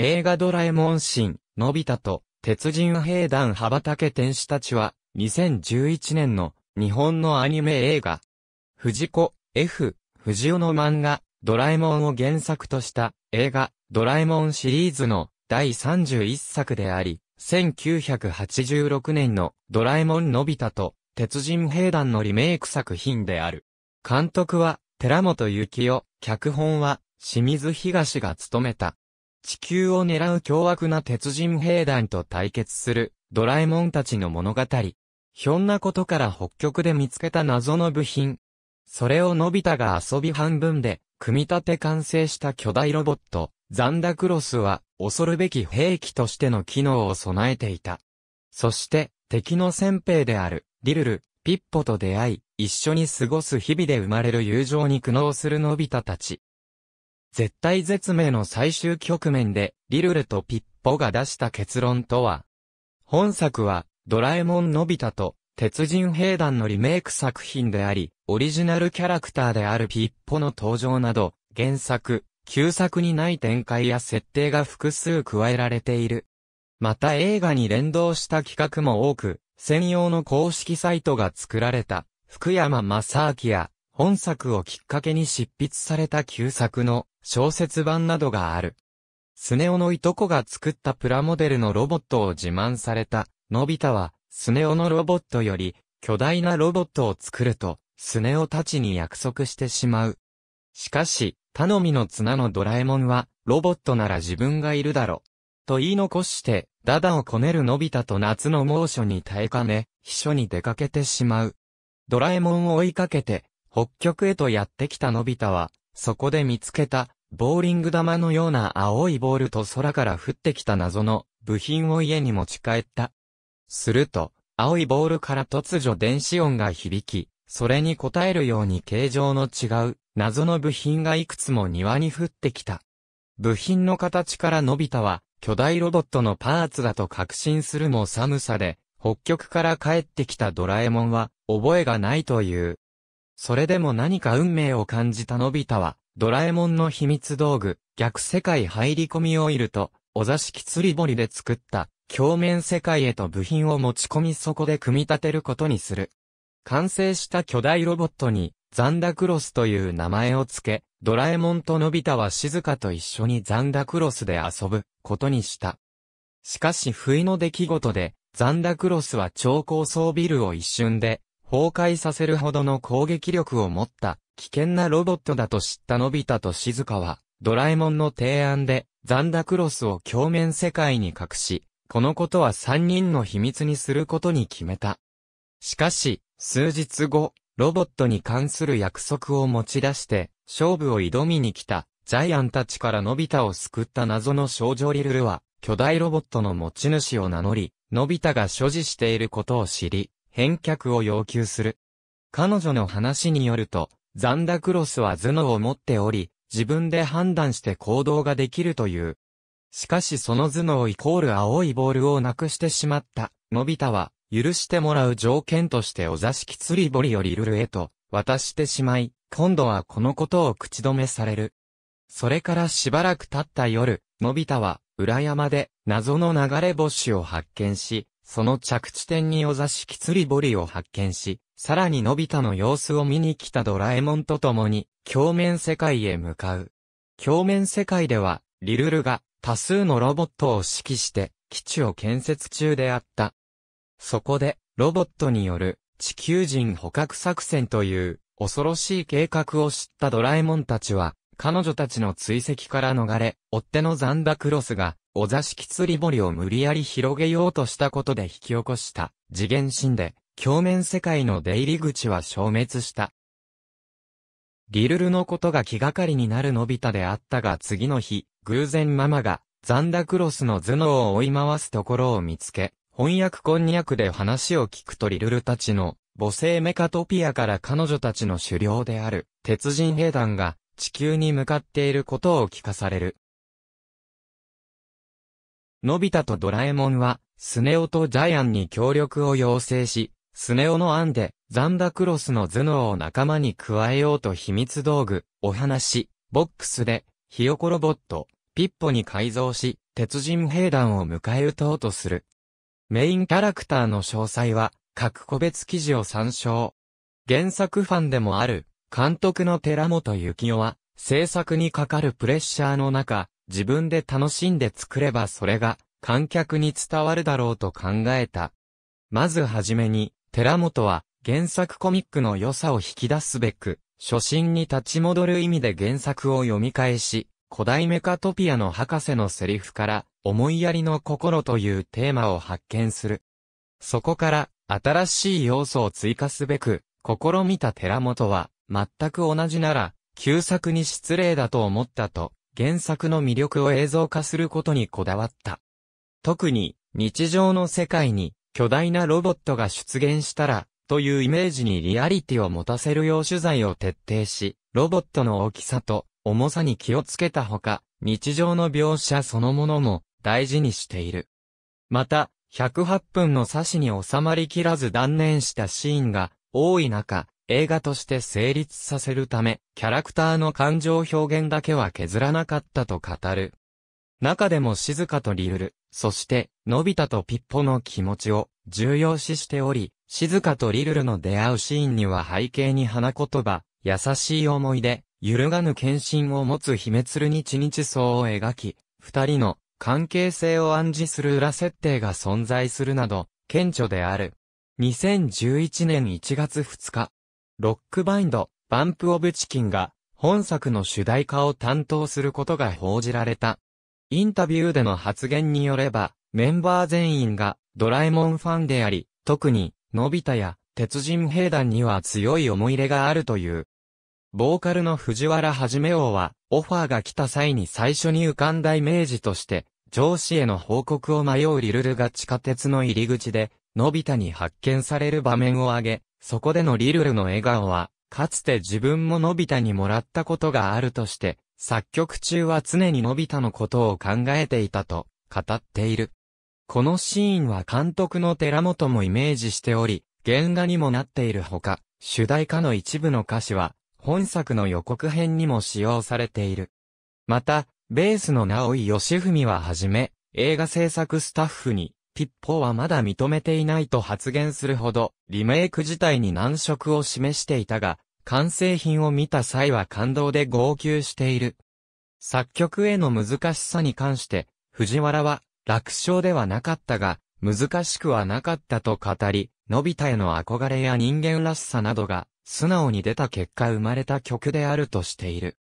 映画ドラえもん新、のび太と、鉄人兵団羽ばたけ天使たちは、2011年の日本のアニメ映画。藤子、F、藤尾の漫画、ドラえもんを原作とした映画、ドラえもんシリーズの第31作であり、1986年のドラえもんのび太と鉄人兵団のリメイク作品である。監督は寺本幸雄、脚本は清水東が務めた。地球を狙う凶悪な鉄人兵団と対決するドラえもんたちの物語。ひょんなことから北極で見つけた謎の部品。それをのび太が遊び半分で、組み立て完成した巨大ロボット、ザンダクロスは、恐るべき兵器としての機能を備えていた。そして、敵の先兵である、リルル、ピッポと出会い、一緒に過ごす日々で生まれる友情に苦悩するのび太たち。絶対絶命の最終局面で、リルルとピッポが出した結論とは、本作は、ドラえもんのび太と、鉄人兵団のリメイク作品であり、オリジナルキャラクターであるピッポの登場など、原作、旧作にない展開や設定が複数加えられている。また映画に連動した企画も多く、専用の公式サイトが作られた、福山正明や本作をきっかけに執筆された旧作の小説版などがある。スネオのいとこが作ったプラモデルのロボットを自慢された、のび太は、スネオのロボットより、巨大なロボットを作ると、スネオたちに約束してしまう。しかし、頼みの綱のドラえもんは、ロボットなら自分がいるだろ。と言い残して、ダダをこねるのび太と夏の猛暑に耐えかね、秘書に出かけてしまう。ドラえもんを追いかけて、北極へとやってきたのび太は、そこで見つけた、ボーリング玉のような青いボールと空から降ってきた謎の部品を家に持ち帰った。すると、青いボールから突如電子音が響き、それに応えるように形状の違う謎の部品がいくつも庭に降ってきた。部品の形からのび太は巨大ロボットのパーツだと確信するも寒さで、北極から帰ってきたドラえもんは覚えがないという。それでも何か運命を感じたのび太は、ドラえもんの秘密道具、逆世界入り込みオイルと、お座敷釣り堀で作った、鏡面世界へと部品を持ち込みそこで組み立てることにする。完成した巨大ロボットに、ザンダクロスという名前を付け、ドラえもんとのび太は静かと一緒にザンダクロスで遊ぶことにした。しかし不意の出来事で、ザンダクロスは超高層ビルを一瞬で崩壊させるほどの攻撃力を持った危険なロボットだと知ったのび太と静香は、ドラえもんの提案でザンダクロスを鏡面世界に隠し、このことは3人の秘密にすることに決めた。しかし、数日後、ロボットに関する約束を持ち出して、勝負を挑みに来た、ジャイアンたちからのび太を救った謎の少女リルルは、巨大ロボットの持ち主を名乗り、のび太が所持していることを知り、返却を要求する。彼女の話によると、ザンダクロスは頭脳を持っており、自分で判断して行動ができるという。しかしその頭脳イコール青いボールをなくしてしまった、のび太は、許してもらう条件としてお座敷釣り堀よりルルへと、渡してしまい、今度はこのことを口止めされる。それからしばらく経った夜、のび太は、裏山で、謎の流れ星を発見し、その着地点にお座敷釣り堀を発見し、さらにのび太の様子を見に来たドラえもんと共に、鏡面世界へ向かう。鏡面世界では、リルルが多数のロボットを指揮して基地を建設中であった。そこで、ロボットによる地球人捕獲作戦という恐ろしい計画を知ったドラえもんたちは彼女たちの追跡から逃れ、追手のザンダクロスが、お座敷釣り堀を無理やり広げようとしたことで引き起こした、次元神で、鏡面世界の出入り口は消滅した。リルルのことが気がかりになるのび太であったが次の日、偶然ママが、ザンダクロスの頭脳を追い回すところを見つけ、翻訳こんにゃくで話を聞くとリルルたちの、母性メカトピアから彼女たちの狩猟である、鉄人兵団が、地球に向かっていることを聞かされる。のび太とドラえもんは、スネ夫とジャイアンに協力を要請し、スネ夫の案で、ザンダクロスの頭脳を仲間に加えようと秘密道具、お話、ボックスで、ひよこロボット、ピッポに改造し、鉄人兵団を迎え撃とうとする。メインキャラクターの詳細は、各個別記事を参照。原作ファンでもある、監督の寺本幸雄は、制作にかかるプレッシャーの中、自分で楽しんで作ればそれが、観客に伝わるだろうと考えた。まずはじめに、寺本は、原作コミックの良さを引き出すべく、初心に立ち戻る意味で原作を読み返し、古代メカトピアの博士のセリフから、思いやりの心というテーマを発見する。そこから、新しい要素を追加すべく、試みた寺本は、全く同じなら、旧作に失礼だと思ったと、原作の魅力を映像化することにこだわった。特に、日常の世界に、巨大なロボットが出現したら、というイメージにリアリティを持たせるよう取材を徹底し、ロボットの大きさと重さに気をつけたほか、日常の描写そのものも大事にしている。また、108分の差しに収まりきらず断念したシーンが多い中、映画として成立させるため、キャラクターの感情表現だけは削らなかったと語る。中でも静香とリュル、そして、のび太とピッポの気持ちを重要視しており、静香とリルルの出会うシーンには背景に花言葉、優しい思い出、揺るがぬ献身を持つ姫鶴日日層を描き、二人の関係性を暗示する裏設定が存在するなど、顕著である。2011年1月2日、ロックバインド、バンプオブチキンが、本作の主題歌を担当することが報じられた。インタビューでの発言によれば、メンバー全員がドラえもんファンであり、特に、のび太や鉄人兵団には強い思い入れがあるという。ボーカルの藤原はじめ王は、オファーが来た際に最初に浮かんだイメージとして、上司への報告を迷うリルルが地下鉄の入り口で、のび太に発見される場面を挙げ、そこでのリルルの笑顔は、かつて自分ものび太にもらったことがあるとして、作曲中は常にのび太のことを考えていたと語っている。このシーンは監督の寺本もイメージしており、原画にもなっているほか、主題歌の一部の歌詞は、本作の予告編にも使用されている。また、ベースの直井義文ははじめ、映画制作スタッフに、ピッポはまだ認めていないと発言するほど、リメイク自体に難色を示していたが、完成品を見た際は感動で号泣している。作曲への難しさに関して、藤原は、楽勝ではなかったが、難しくはなかったと語り、のび太への憧れや人間らしさなどが、素直に出た結果生まれた曲であるとしている。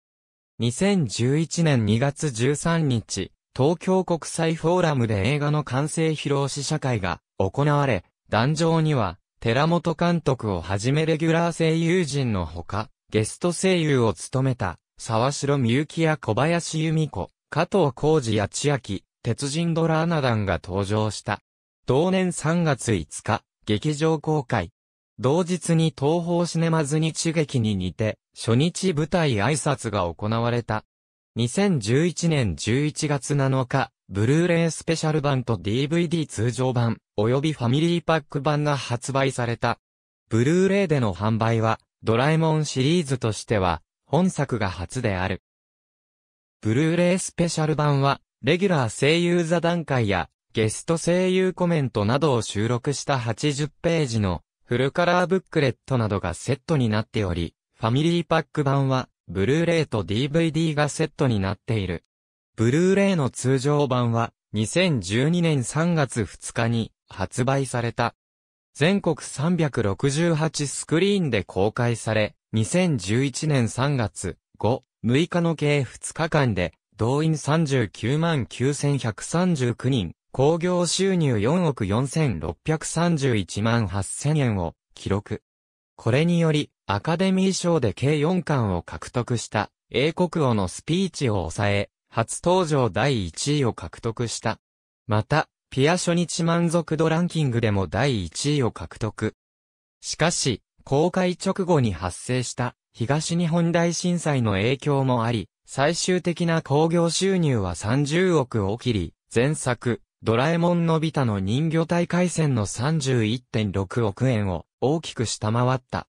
2011年2月13日、東京国際フォーラムで映画の完成披露試写会が行われ、壇上には、寺本監督をはじめレギュラー声優陣のほか、ゲスト声優を務めた、沢城みゆきや小林由美子、加藤浩二や千秋、鉄人ドラーナ団が登場した。同年3月5日、劇場公開。同日に東方シネマズ日劇に似て、初日舞台挨拶が行われた。2011年11月7日、ブルーレイスペシャル版と DVD 通常版、及びファミリーパック版が発売された。ブルーレイでの販売は、ドラえもんシリーズとしては、本作が初である。ブルーレイスペシャル版は、レギュラー声優座談会や、ゲスト声優コメントなどを収録した80ページの、フルカラーブックレットなどがセットになっており、ファミリーパック版は、ブルーレイと DVD がセットになっている。ブルーレイの通常版は、2012年3月2日に発売された。全国368スクリーンで公開され、2011年3月5、6日の計2日間で、動員39万9139人、興行収入4億4631万8000円を記録。これにより、アカデミー賞で計4冠を獲得した英国王のスピーチを抑え、初登場第1位を獲得した。また、ピア初日満足度ランキングでも第1位を獲得。しかし、公開直後に発生した東日本大震災の影響もあり、最終的な興行収入は30億を切り、前作、ドラえもんのび太の人魚大海戦の31.6億円を大きく下回った。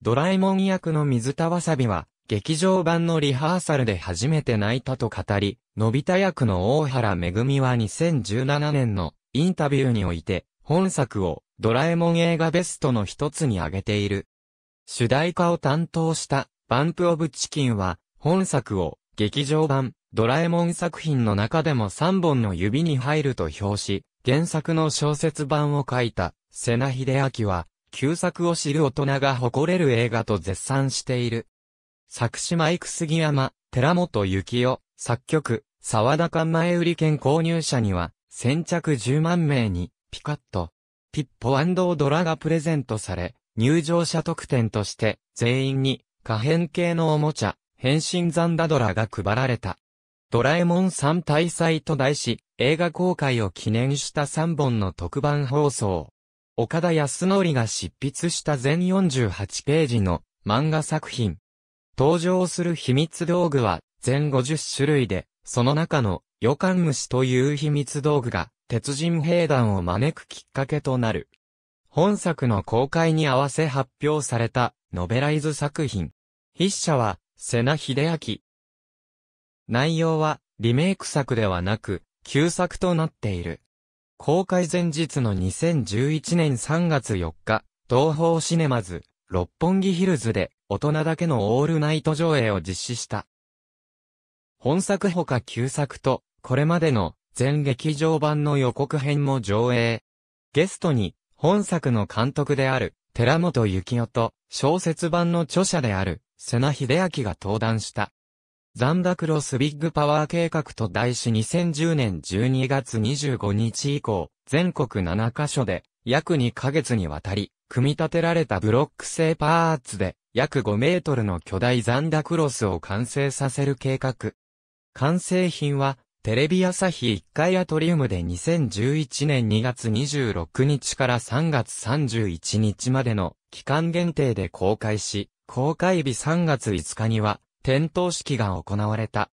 ドラえもん役の水田わさびは、劇場版のリハーサルで初めて泣いたと語り、のび太役の大原めぐみは2017年のインタビューにおいて、本作をドラえもん映画ベストの一つに挙げている。主題歌を担当したバンプオブチキンは、本作を劇場版ドラえもん作品の中でも3本の指に入ると評し、原作の小説版を書いた瀬名秀明は、旧作を知る大人が誇れる映画と絶賛している。作詞マイク杉山、寺本幸雄、作曲、沢田館前売り券購入者には、先着10万名に、ピカッと、ピッポドラがプレゼントされ、入場者特典として、全員に、可変系のおもちゃ、変身ザンダドラが配られた。ドラえもん3大祭と題し、映画公開を記念した3本の特番放送。岡田康則が執筆した全48ページの漫画作品。登場する秘密道具は全50種類で、その中の予感虫という秘密道具が鉄人兵団を招くきっかけとなる。本作の公開に合わせ発表されたノベライズ作品。筆者は瀬名秀明。内容はリメイク作ではなく、旧作となっている。公開前日の2011年3月4日、東方シネマズ、六本木ヒルズで、大人だけのオールナイト上映を実施した。本作ほか旧作と、これまでの、全劇場版の予告編も上映。ゲストに、本作の監督である、寺本幸雄と、小説版の著者である、瀬名秀明が登壇した。ザンダクロスビッグパワー計画と題し2010年12月25日以降、全国7カ所で約2ヶ月にわたり、組み立てられたブロック製パーツで約5メートルの巨大ザンダクロスを完成させる計画。完成品は、テレビ朝日1階アトリウムで2011年2月26日から3月31日までの期間限定で公開し、公開日3月5日には点灯式が行われた。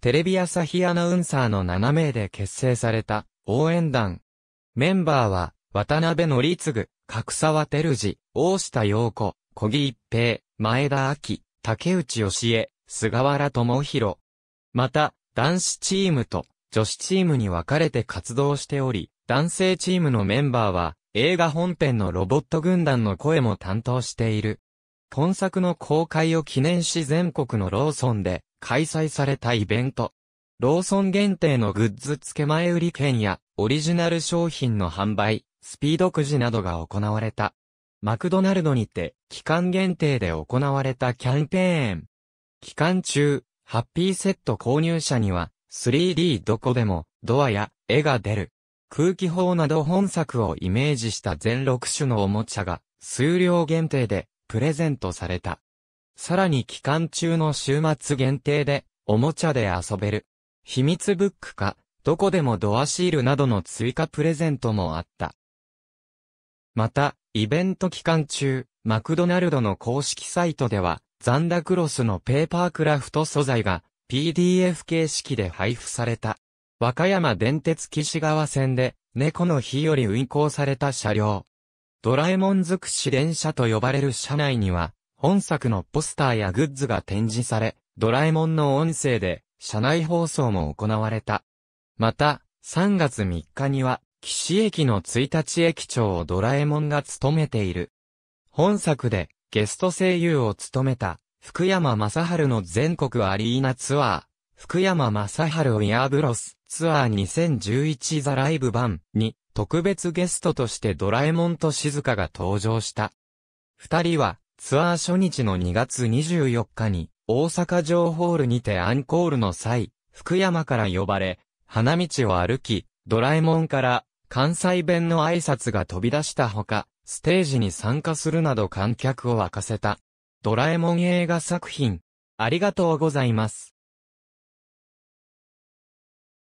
テレビ朝日アナウンサーの7名で結成された応援団。メンバーは、渡辺則次、角沢照次、大下陽子、小木一平、前田明、竹内義恵、菅原智弘。また、男子チームと女子チームに分かれて活動しており、男性チームのメンバーは映画本編のロボット軍団の声も担当している。本作の公開を記念し全国のローソンで開催されたイベント。ローソン限定のグッズ付け前売り券やオリジナル商品の販売、スピードくじなどが行われた。マクドナルドにて期間限定で行われたキャンペーン。期間中、ハッピーセット購入者には 3D どこでもドアや絵が出る。空気砲など本作をイメージした全6種のおもちゃが数量限定でプレゼントされた。さらに期間中の週末限定で、おもちゃで遊べる。秘密ブックか、どこでもドアシールなどの追加プレゼントもあった。また、イベント期間中、マクドナルドの公式サイトでは、ザンダクロスのペーパークラフト素材が PDF 形式で配布された。和歌山電鉄岸川線で猫の日より運行された車両。ドラえもん尽くし電車と呼ばれる車内には、本作のポスターやグッズが展示され、ドラえもんの音声で、車内放送も行われた。また、3月3日には、岸駅の1日駅長をドラえもんが務めている。本作で、ゲスト声優を務めた、福山雅治の全国アリーナツアー、福山雅治ウィアーブロスツアー2011ザライブ版に特別ゲストとしてドラえもんと静香が登場した。二人は、ツアー初日の2月24日に、大阪城ホールにてアンコールの際、福山から呼ばれ、花道を歩き、ドラえもんから関西弁の挨拶が飛び出したほか、ステージに参加するなど観客を沸かせた。ドラえもん映画作品、ありがとうございます。